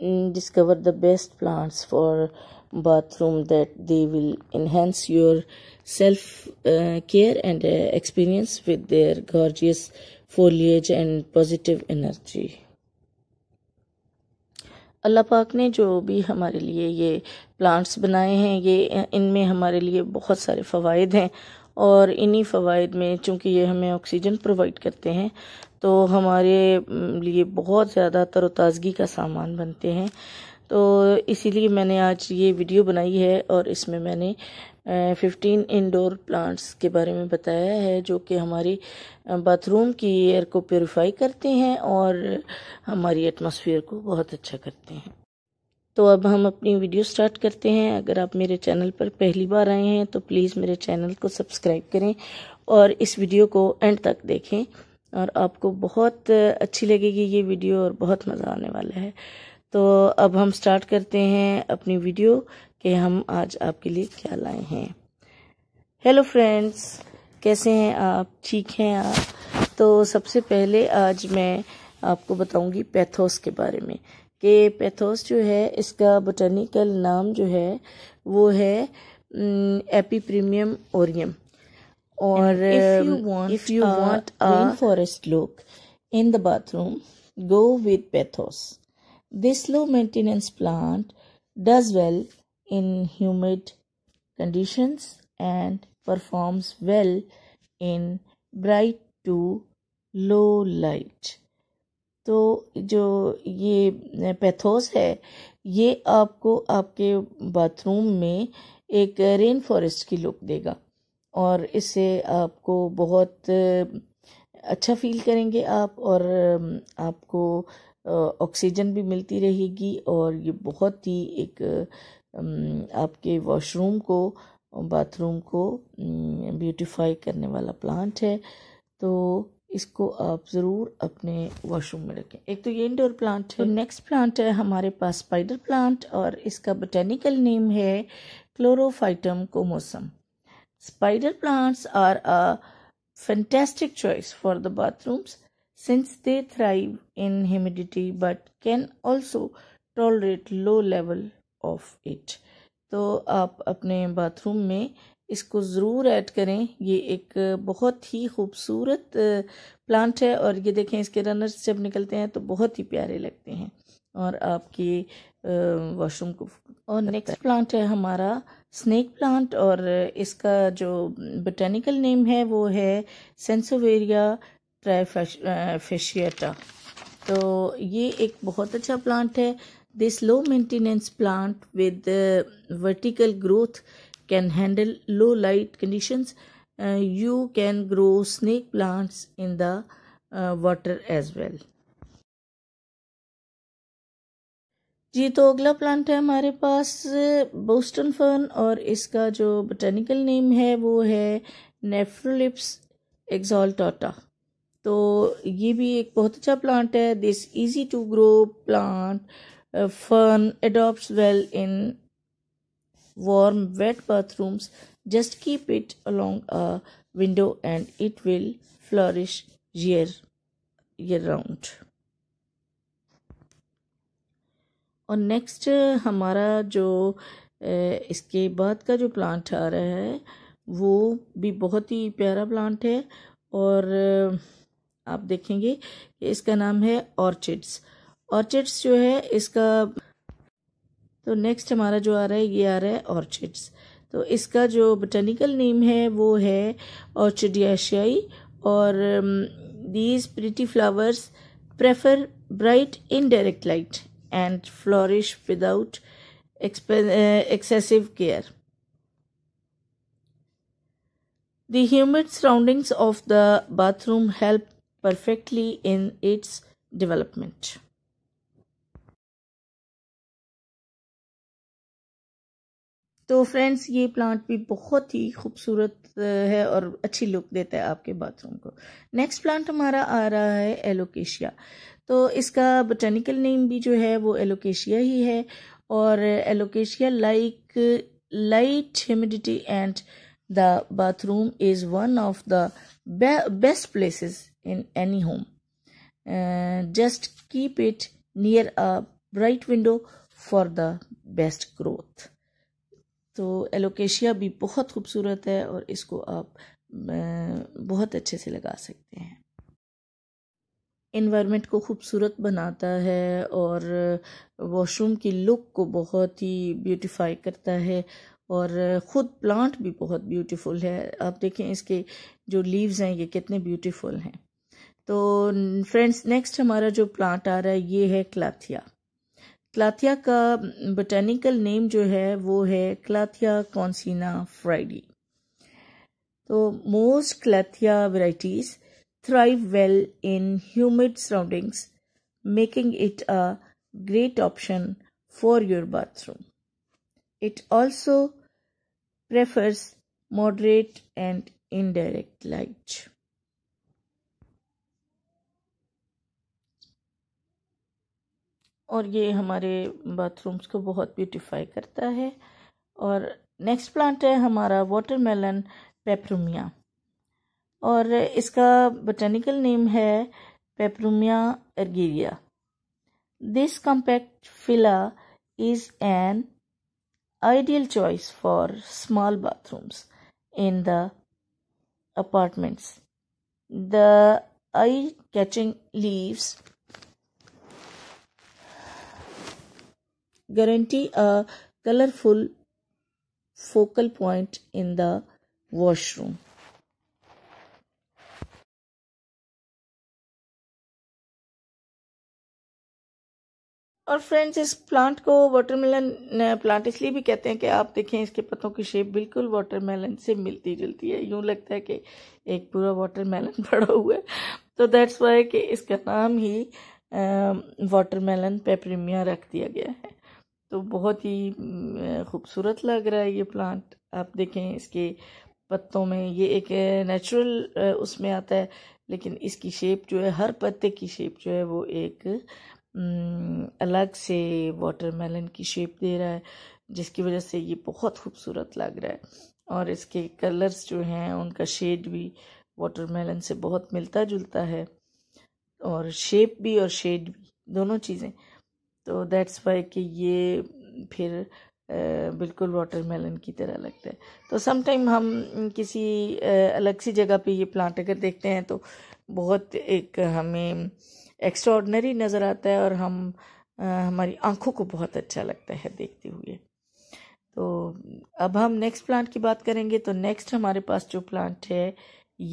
discover the best plants for bathroom that they will enhance your self uh, care and uh, experience with their gorgeous foliage and positive energy अल्लाह पाक ने जो भी हमारे लिए ये plants बनाए हैं ये इनमें हमारे लिए बहुत सारे फ़वाद हैं और इन्हीं फ़वाद में चूँकि ये हमें ऑक्सीजन प्रोवाइड करते हैं तो हमारे लिए बहुत ज़्यादा तरोताज़गी का सामान बनते हैं तो इसीलिए मैंने आज ये वीडियो बनाई है और इसमें मैंने फिफ्टीन इंडोर प्लांट्स के बारे में बताया है जो कि हमारी बाथरूम की एयर को प्योरीफाई करते हैं और हमारी एटमॉस्फेयर को बहुत अच्छा करते हैं तो अब हम अपनी वीडियो स्टार्ट करते हैं अगर आप मेरे चैनल पर पहली बार आए हैं तो प्लीज़ मेरे चैनल को सब्सक्राइब करें और इस वीडियो को एंड तक देखें और आपको बहुत अच्छी लगेगी ये वीडियो और बहुत मज़ा आने वाला है तो अब हम स्टार्ट करते हैं अपनी वीडियो कि हम आज आपके लिए क्या लाए हैं हेलो फ्रेंड्स कैसे हैं आप ठीक हैं आप तो सबसे पहले आज मैं आपको बताऊंगी पैथोस के बारे में कि पैथोस जो है इसका बोटनिकल नाम जो है वो है एपी प्रीमियम ओरियम और if you want forest look in the bathroom go with pothos this low maintenance plant does well in humid conditions and performs well in bright to low light तो जो ये pathos है ये आपको आपके bathroom में एक रेन फॉरेस्ट की लुक देगा और इससे आपको बहुत अच्छा फील करेंगे आप और आपको ऑक्सीजन भी मिलती रहेगी और ये बहुत ही एक आपके वॉशरूम को बाथरूम को ब्यूटीफाई करने वाला प्लांट है तो इसको आप ज़रूर अपने वॉशरूम में रखें एक तो ये इंडोर प्लांट है तो नेक्स्ट प्लांट है हमारे पास स्पाइडर प्लांट और इसका बोटेनिकल नेम है Chlorophytum comosum spider plants are a fantastic choice for the bathrooms since they thrive in humidity but can also tolerate low level of it तो आप अपने बाथरूम में इसको ज़रूर ऐड करें ये एक बहुत ही खूबसूरत प्लांट है और ये देखें इसके रनर्स जब निकलते हैं तो बहुत ही प्यारे लगते हैं और आपके वॉशरूम को और नेक्स्ट प्लांट है हमारा स्नेक प्लांट और इसका जो बोटेनिकल नेम है वो है सेंसोवेरिया ट्राइफेशियटा तो ये एक बहुत अच्छा प्लांट है this low maintenance plant with vertical growth can handle low light conditions uh, you can grow snake plants in the uh, water as well जी तो अगला प्लांट है हमारे पास बोस्टन फर्न और इसका जो बोटेनिकल नेम है वो है नेफ्रोलिप्स एग्जॉल्टोटा तो ये भी एक बहुत अच्छा प्लांट है this easy to grow plant fern adopt well in warm, wet bathrooms. Just keep it along a window and it will flourish year, year round. और नेक्स्ट हमारा जो इसके बाद का जो प्लांट आ रहा है वो भी बहुत ही प्यारा प्लांट है और आप देखेंगे इसका नाम है ऑर्चिड्स ऑर्चिड्स जो है इसका तो नेक्स्ट हमारा जो आ रहा है ये आ रहा है ऑर्चिड्स तो इसका जो बोटेनिकल नेम है वो है ऑर्चिडियाशियाई और these pretty flowers prefer bright indirect light and flourish without excessive care the humid surroundings of the bathroom help perfectly in its development. तो फ्रेंड्स ये प्लांट भी बहुत ही खूबसूरत है और अच्छी लुक देता है आपके बाथरूम को नेक्स्ट प्लांट हमारा आ रहा है एलोकेशिया तो इसका बोटेनिकल नेम भी जो है वो एलोकेशिया ही है और alocasia like light humidity and the bathroom is one of the best places in any home just keep it near a bright window for the best growth तो एलोकेशिया भी बहुत खूबसूरत है और इसको आप अं, बहुत अच्छे से लगा सकते हैं इन्वायरमेंट को खूबसूरत बनाता है और वॉशरूम की लुक को बहुत ही ब्यूटीफाई करता है और ख़ुद प्लांट भी बहुत ब्यूटीफुल है आप देखें इसके जो लीव्स हैं ये कितने ब्यूटीफुल हैं तो फ्रेंड्स नेक्स्ट हमारा जो प्लांट आ रहा है ये है क्लाथिया क्लाथिया का बोटेनिकल नेम जो है वो है क्लाथिया कॉन्सिना फ्राइडी तो most calathea varieties thrive well in humid surroundings making it a great option for your bathroom it also prefers moderate and indirect light और ये हमारे बाथरूम्स को बहुत ब्यूटिफाई करता है और नेक्स्ट प्लांट है हमारा वाटर मेलन पेपरूमिया और इसका बोटेनिकल नेम है peperomia argyreia this compact fella is an ideal choice for small bathrooms in the apartments the eye catching leaves guarantee a colorful focal point in the washroom. और friends इस plant को watermelon plant इसलिए भी कहते हैं कि आप देखें इसके पत्तों की शेप बिल्कुल वाटरमेलन से मिलती जुलती है यूं लगता है कि एक पूरा वाटरमेलन पड़ा हुआ है तो दैट्स वाई कि इसका नाम ही वाटरमेलन पेप्रीमिया रख दिया गया है तो बहुत ही खूबसूरत लग रहा है ये प्लांट आप देखें इसके पत्तों में ये एक नेचुरल उसमें आता है लेकिन इसकी शेप जो है हर पत्ते की शेप जो है वो एक अलग से वाटरमेलन की शेप दे रहा है जिसकी वजह से ये बहुत खूबसूरत लग रहा है और इसके कलर्स जो हैं उनका शेड भी वाटरमेलन से बहुत मिलता जुलता है और शेप भी और शेड भी दोनों चीज़ें तो दैट्स वाई कि ये फिर बिल्कुल वाटर मेलन की तरह लगता है तो समटाइम हम किसी अलग सी जगह पे ये प्लांट अगर देखते हैं तो बहुत एक हमें एक्स्ट्रॉडनरी नज़र आता है और हम हमारी आंखों को बहुत अच्छा लगता है देखते हुए तो अब हम नेक्स्ट प्लांट की बात करेंगे तो नेक्स्ट हमारे पास जो प्लांट है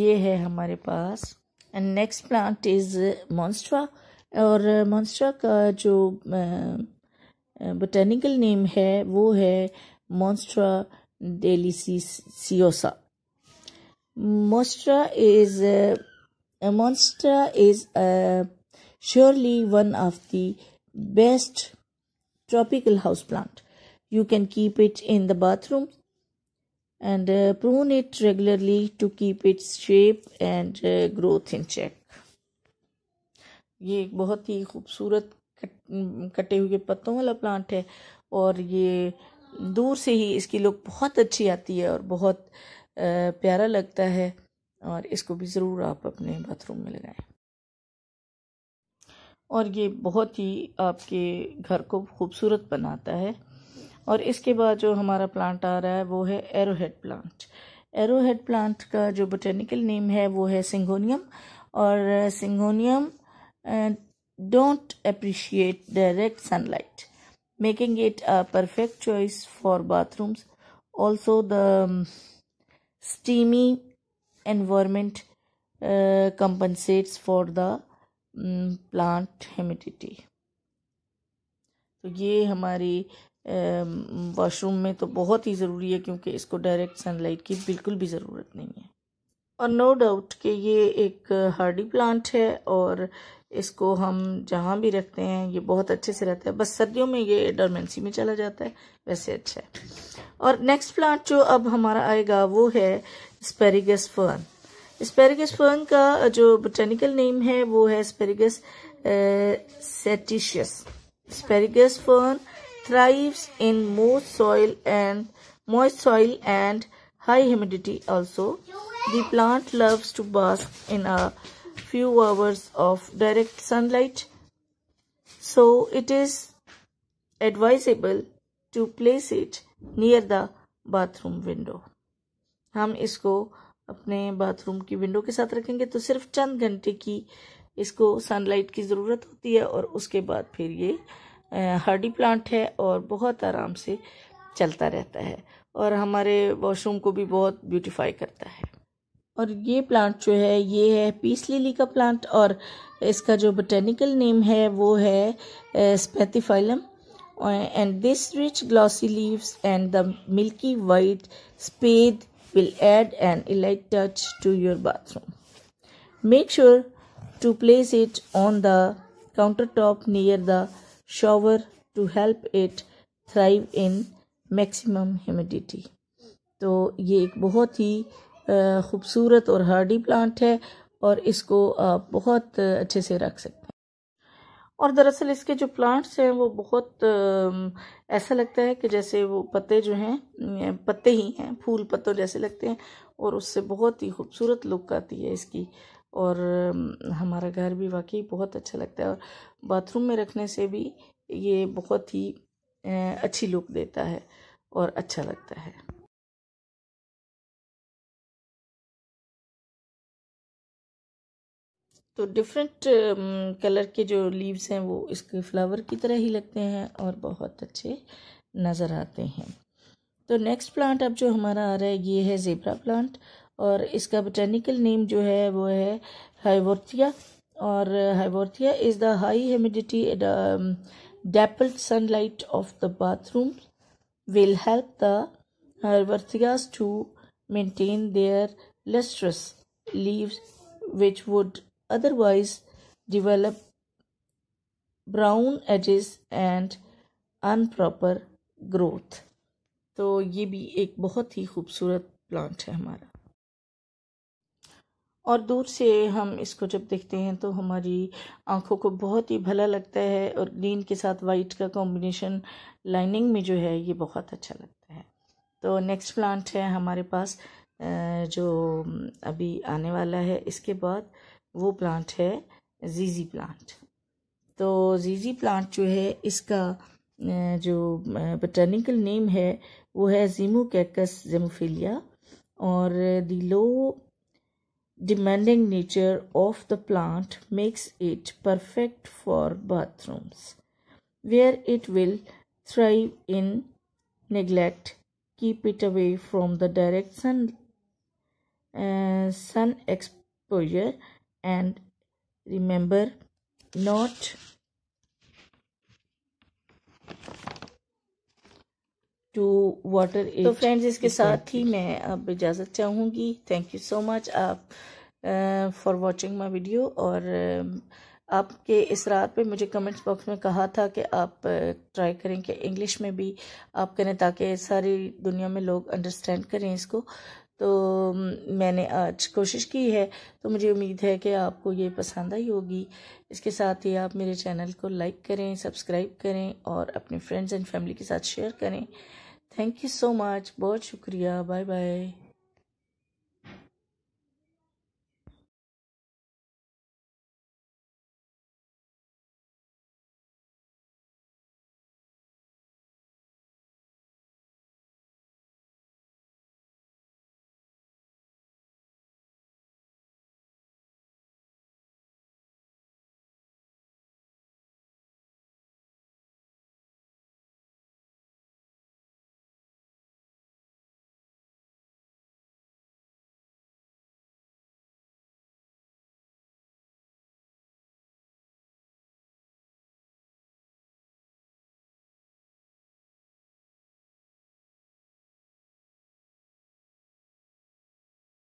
ये है हमारे पास and next plant is monstera और मॉन्स्ट्रा का जो बोटेनिकल नेम है वो है monstera deliciosa monstera is monstera is surely one of the best tropical house plant you can keep it in the bathroom and uh, prune it regularly to keep its shape and uh, growth in check ये एक बहुत ही खूबसूरत cut, कटे हुए पत्तों वाला plant है और ये दूर से ही इसकी लुक बहुत अच्छी आती है और बहुत प्यारा लगता है और इसको भी ज़रूर आप अपने बाथरूम में लगाएं और ये बहुत ही आपके घर को खूबसूरत बनाता है और इसके बाद जो हमारा प्लांट आ रहा है वो है एरोहेड प्लांट एरोहेड प्लांट का जो बोटेनिकल नेम है वो है सिंगोनियम और syngonium and don't appreciate direct sunlight, making it a perfect choice for bathrooms. Also, the steamy environment uh, compensates for the um, plant humidity. तो ये हमारी washroom में तो बहुत ही ज़रूरी है क्योंकि इसको डायरेक्ट सनलाइट की बिल्कुल भी ज़रूरत नहीं है और नो डाउट कि ये एक हार्डी प्लांट है और इसको हम जहाँ भी रखते हैं ये बहुत अच्छे से रहता है बस सर्दियों में ये डरमेंसी में चला जाता है वैसे अच्छा है और नेक्स्ट प्लांट जो अब हमारा आएगा वो है स्पेरिगस फर्न स्पेरिगस फर्न का जो बोटेनिकल नेम है वो है asparagus setaceus asparagus fern thrives in most soil and moist soil and high humidity also The plant loves to bask in a few hours of direct sunlight. So it is advisable to place it near the bathroom window. हम इसको अपने bathroom की window के साथ रखेंगे तो सिर्फ चंद घंटे की इसको सनलाइट की ज़रूरत होती है और उसके बाद फिर ये हार्डी प्लांट है और बहुत आराम से चलता रहता है और हमारे वॉशरूम को भी बहुत ब्यूटीफाई करता है और ये प्लांट जो है ये है पीस लिली का प्लांट और इसका जो बोटेनिकल नेम है वो है spathiphyllum and this rich glossy leaves and the milky white spathe will add and elite touch to your bathroom make sure to place it on the counter top near the shower to help it thrive in maximum humidity तो ये एक बहुत ही खूबसूरत और Hardy plant है और इसको आप बहुत अच्छे से रख सकते हैं और दरअसल इसके जो प्लांट्स हैं वो बहुत ऐसा लगता है कि जैसे वो पत्ते जो हैं पत्ते ही हैं फूल पत्तों जैसे लगते हैं और उससे बहुत ही खूबसूरत लुक आती है इसकी और हमारा घर भी वाकई बहुत अच्छा लगता है और बाथरूम में रखने से भी ये बहुत ही अच्छी लुक देता है और अच्छा लगता है तो डिफरेंट कलर um, के जो लीव्स हैं वो इसके फ्लावर की तरह ही लगते हैं और बहुत अच्छे नज़र आते हैं तो नेक्स्ट प्लांट अब जो हमारा आ रहा है ये है जेब्रा प्लांट और इसका बोटेनिकल नेम जो है वो है हाइवोर्थिया और haworthia is the high humidity dappled sunlight of the bathroom will help the herbartias to maintain their lustrous leaves which would otherwise develop brown edges and unproper growth तो ये भी एक बहुत ही खूबसूरत प्लांट है हमारा और दूर से हम इसको जब देखते हैं तो हमारी आंखों को बहुत ही भला लगता है और ग्रीन के साथ वाइट का कॉम्बिनेशन लाइनिंग में जो है ये बहुत अच्छा लगता है तो नेक्स्ट प्लांट है हमारे पास जो अभी आने वाला है इसके बाद वो प्लांट है जीजी प्लांट तो जीजी प्लांट जो है इसका जो बटनिकल नेम है वो है जीमो कैकस जेमोफिलिया और the low demanding nature of the plant makes it perfect for bathrooms where it will thrive in neglect keep it away from the direct sun sun exposure and remember not to water तो friends इसके साथ ही मैं अब इजाज़त चाहूँगी thank you so much आप for watching my video और आपके इस रात पे मुझे कमेंट्स बॉक्स में कहा था कि आप ट्राई करें कि इंग्लिश में भी आप करें ताकि सारी दुनिया में लोग अंडरस्टैंड करें इसको तो मैंने आज कोशिश की है तो मुझे उम्मीद है कि आपको ये पसंद आई होगी इसके साथ ही आप मेरे चैनल को लाइक करें सब्सक्राइब करें और अपने फ्रेंड्स एंड फैमिली के साथ शेयर करें थैंक यू सो मच बहुत शुक्रिया बाय बाय